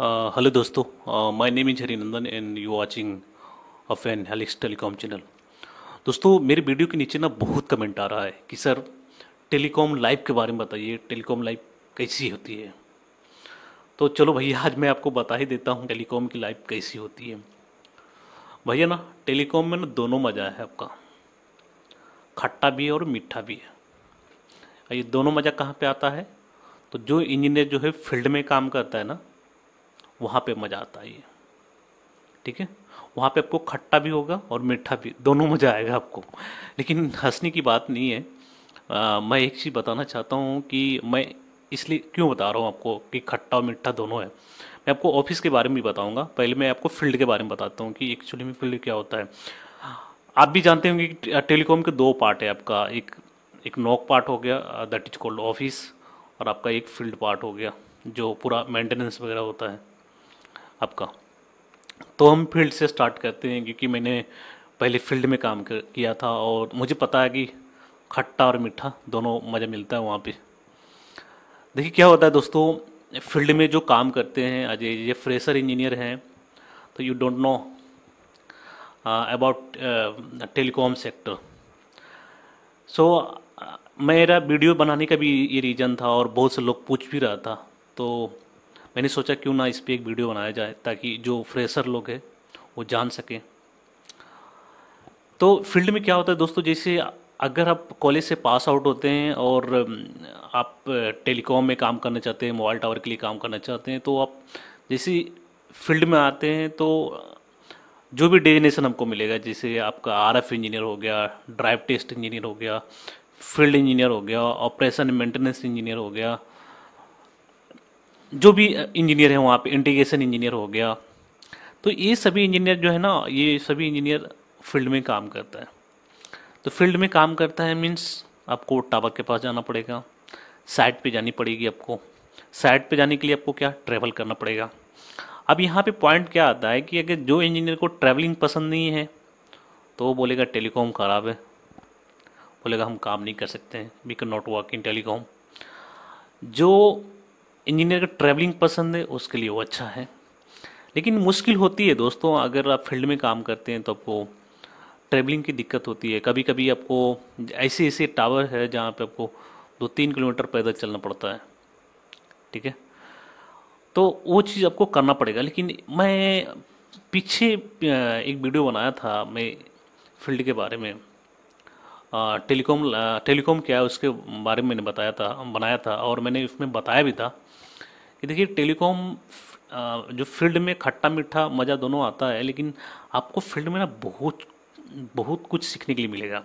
hello uh, दोस्तों my name is Nandan and you watching of an Helix telecom channel दोस्तों मेरे video के नीचे ना बहुत कमेंट आ रहा है कि सर टेलीकॉम लाइफ के बारे में बताइए टेलीकॉम लाइफ कैसी होती है तो चलो भैया आज मैं आपको बता ही देता हूँ टेलीकॉम की लाइफ कैसी होती है भैया ना टेलीकॉम में ना दोनों मज़ा है आपका खट्टा भी है और मीठा भी है ये दोनों मज़ा कहाँ पे आता है तो जो इंजीनियर जो है फील्ड में काम करता है ना वहाँ पे मज़ा आता है ठीक है वहाँ पे आपको खट्टा भी होगा और मीठा भी दोनों मज़ा आएगा आपको लेकिन हंसने की बात नहीं है आ, मैं एक चीज़ बताना चाहता हूँ कि मैं इसलिए क्यों बता रहा हूँ आपको कि खट्टा और मीठा दोनों है मैं आपको ऑफिस के बारे में भी बताऊँगा पहले मैं आपको फील्ड के बारे में बताता हूँ कि एक्चुअली में फील्ड क्या होता है आप भी जानते होंगे कि टेलीकॉम के दो पार्ट है आपका एक एक नॉक पार्ट हो गया दैट इज कॉल्ड ऑफिस और आपका एक फील्ड पार्ट हो गया जो पूरा मेंटेनेंस वगैरह होता है आपका तो हम फील्ड से स्टार्ट करते हैं क्योंकि मैंने पहले फील्ड में काम कर, किया था और मुझे पता है कि खट्टा और मीठा दोनों मज़ा मिलता है वहाँ पे देखिए क्या होता है दोस्तों फील्ड में जो काम करते हैं अजय ये फ्रेशर इंजीनियर हैं तो you don't know about telecom sector so मेरा वीडियो बनाने का भी ये रीज़न था और बहुत से लोग पूछ भी रहा था तो मैंने सोचा क्यों ना इस पर एक वीडियो बनाया जाए ताकि जो फ्रेशर लोग हैं वो जान सकें तो फील्ड में क्या होता है दोस्तों जैसे अगर आप कॉलेज से पास आउट होते हैं और आप टेलीकॉम में काम करना चाहते हैं मोबाइल टावर के लिए काम करना चाहते हैं तो आप जैसे फील्ड में आते हैं तो जो भी डेजिनेशन हमको मिलेगा जैसे आपका आर इंजीनियर हो गया ड्राइव टेस्ट इंजीनियर हो गया फील्ड इंजीनियर हो गया ऑपरेशन मेंटेनेंस इंजीनियर हो गया जो भी इंजीनियर है वहाँ पे इंटीग्रेशन इंजीनियर हो गया तो ये सभी इंजीनियर जो है ना ये सभी इंजीनियर फील्ड में काम करता है तो फील्ड में काम करता है मीन्स आपको टावर के पास जाना पड़ेगा साइट पे जानी पड़ेगी आपको साइट पे जाने के लिए आपको क्या ट्रैवल करना पड़ेगा अब यहाँ पे पॉइंट क्या आता है कि अगर जो इंजीनियर को ट्रैवलिंग पसंद नहीं है तो वो बोलेगा टेलीकॉम खराब है बोलेगा हम काम नहीं कर सकते हैं we can not work in telecom जो इंजीनियर का ट्रैवलिंग पसंद है उसके लिए वो अच्छा है लेकिन मुश्किल होती है दोस्तों अगर आप फील्ड में काम करते हैं तो आपको ट्रैवलिंग की दिक्कत होती है कभी कभी आपको ऐसे ऐसे टावर है जहाँ पे आपको दो तीन किलोमीटर पैदल चलना पड़ता है ठीक है तो वो चीज़ आपको करना पड़ेगा लेकिन मैं पीछे एक वीडियो बनाया था मैं फील्ड के बारे में टेलीकॉम टेलीकॉम क्या है उसके बारे में मैंने बताया था बनाया था और मैंने उसमें बताया भी था कि देखिए टेलीकॉम जो फील्ड में खट्टा मीठा मज़ा दोनों आता है लेकिन आपको फील्ड में ना बहुत बहुत कुछ सीखने के लिए मिलेगा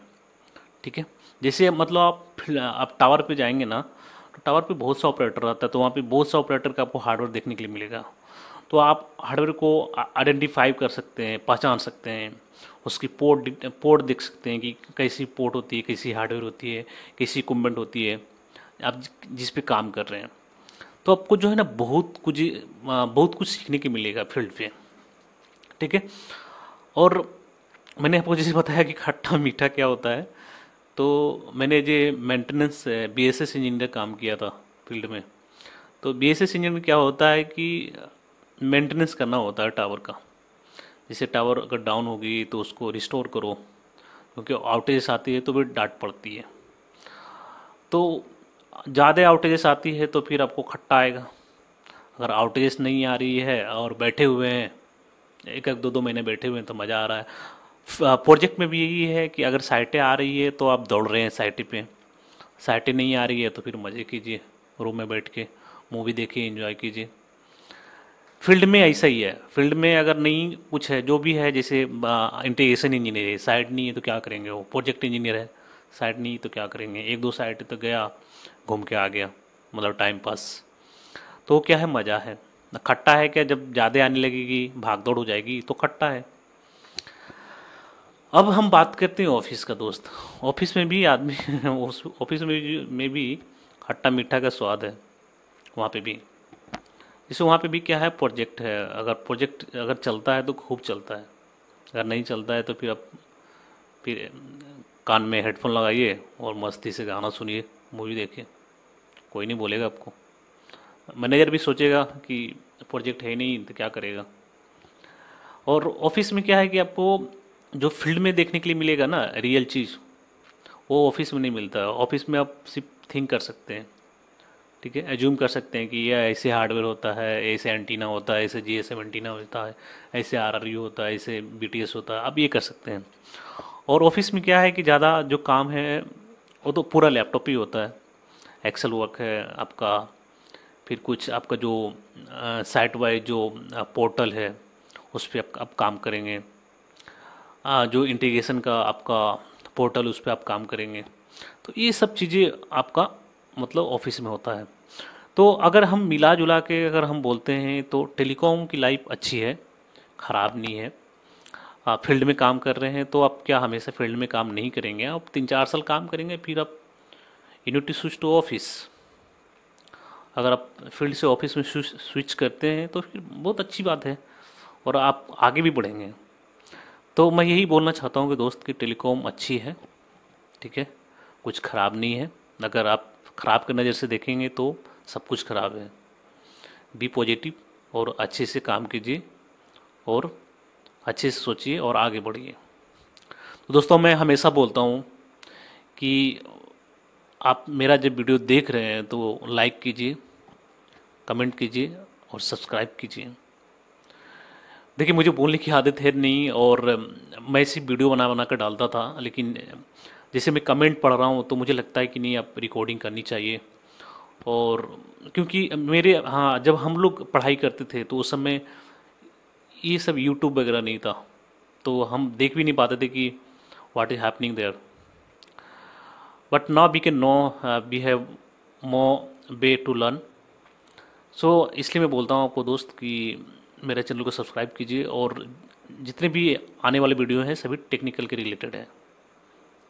ठीक है जैसे मतलब आप आप टावर पे जाएंगे ना तो टावर पे बहुत सा ऑपरेटर आता है तो वहाँ पे बहुत सा ऑपरेटर का आपको हार्डवेयर देखने के लिए मिलेगा तो आप हार्डवेयर को आइडेंटिफाई कर सकते हैं पहचान सकते हैं उसकी पोर्ट पोर्ट देख सकते हैं कि कैसी पोर्ट होती है कैसी हार्डवेयर होती है कैसी इक्वमेंट होती है आप जिस पे काम कर रहे हैं तो आपको जो है ना बहुत कुछ बहुत कुछ सीखने के मिलेगा फील्ड पे ठीक है और मैंने आपको जैसे बताया कि खट्टा मीठा क्या होता है तो मैंने जो maintenance B S S engineer काम किया था फील्ड में तो बी एस एस इंजीनियर में क्या होता है कि मेंटेनेंस करना होता है टावर का जैसे टावर अगर डाउन होगी तो उसको रिस्टोर करो क्योंकि आउटेजेस आती है तो भी डांट पड़ती है तो ज़्यादा आउटेजेस आती है तो फिर आपको खट्टा आएगा अगर आउटेजेस नहीं आ रही है और बैठे हुए हैं एक एक दो दो महीने बैठे हुए हैं तो मज़ा आ रहा है प्रोजेक्ट में भी यही है कि अगर साइटें आ रही है तो आप दौड़ रहे हैं साइटें पे साइटें नहीं आ रही है तो फिर मज़े कीजिए रूम में बैठ के मूवी देखिए इन्जॉय कीजिए फील्ड में ऐसा ही है फील्ड में अगर नहीं कुछ है जो भी है जैसे इंटीग्रेशन इंजीनियर है साइट नहीं है तो क्या करेंगे वो प्रोजेक्ट इंजीनियर है साइट नहीं तो क्या करेंगे एक दो साइट तो गया घूम के आ गया मतलब टाइम पास तो क्या है मज़ा है खट्टा है क्या जब ज़्यादा आने लगेगी भाग दौड़ हो जाएगी तो खट्टा है अब हम बात करते हैं ऑफिस का दोस्त ऑफिस में भी आदमी ऑफिस में भी में भी खट्टा मीठा का स्वाद है वहाँ पे भी जैसे वहाँ पे भी क्या है प्रोजेक्ट है अगर प्रोजेक्ट अगर चलता है तो खूब चलता है अगर नहीं चलता है तो फिर आप फिर कान में हेडफोन लगाइए और मस्ती से गाना सुनिए मूवी देखिए कोई नहीं बोलेगा आपको मैनेजर भी सोचेगा कि प्रोजेक्ट है नहीं तो क्या करेगा और ऑफिस में क्या है कि आपको जो फील्ड में देखने के लिए मिलेगा ना रियल चीज़ वो ऑफिस में नहीं मिलता ऑफिस में आप सिर्फ थिंक कर सकते हैं ठीक है एज्यूम कर सकते हैं कि यह ऐसे हार्डवेयर होता है ऐसे एंटीना होता है ऐसे जी एस एंटीना होता है ऐसे आर आर यू होता है ऐसे बी टी एस होता है अब ये कर सकते हैं और ऑफिस में क्या है कि ज़्यादा जो काम है वो तो पूरा लैपटॉप ही होता है एक्सेल वर्क है आपका फिर कुछ आपका जो साइट वाइज जो पोर्टल है उस पर आप, आप काम करेंगे आ, जो इंटीग्रेशन का आपका पोर्टल उस पर आप काम करेंगे तो ये सब चीज़ें आपका मतलब ऑफिस में होता है तो अगर हम मिला जुला के अगर हम बोलते हैं तो टेलीकॉम की लाइफ अच्छी है ख़राब नहीं है आप फील्ड में काम कर रहे हैं तो आप क्या हमेशा फील्ड में काम नहीं करेंगे आप तीन चार साल काम करेंगे फिर आप यूनिटी स्विच टू ऑफिस अगर आप फील्ड से ऑफिस में स्विच करते हैं तो फिर बहुत अच्छी बात है और आप आगे भी बढ़ेंगे तो मैं यही बोलना चाहता हूँ कि दोस्त की टेलीकॉम अच्छी है ठीक है कुछ ख़राब नहीं है अगर आप ख़राब की नज़र से देखेंगे तो सब कुछ ख़राब है बी पॉजिटिव और अच्छे से काम कीजिए और अच्छे से सोचिए और आगे बढ़िए तो दोस्तों मैं हमेशा बोलता हूँ कि आप मेरा जब वीडियो देख रहे हैं तो लाइक कीजिए कमेंट कीजिए और सब्सक्राइब कीजिए देखिए मुझे बोलने की आदत है नहीं और मैं सिर्फ वीडियो बना बना कर डालता था लेकिन जैसे मैं कमेंट पढ़ रहा हूँ तो मुझे लगता है कि नहीं अब रिकॉर्डिंग करनी चाहिए और क्योंकि मेरे हाँ जब हम लोग पढ़ाई करते थे तो उस समय ये सब यूट्यूब वगैरह नहीं था तो हम देख भी नहीं पाते थे कि what is happening there but now we can no we have more way to learn so इसलिए मैं बोलता हूँ आपको दोस्त कि मेरे चैनल को सब्सक्राइब कीजिए और जितने भी आने वाले वीडियो हैं सभी टेक्निकल के रिलेटेड हैं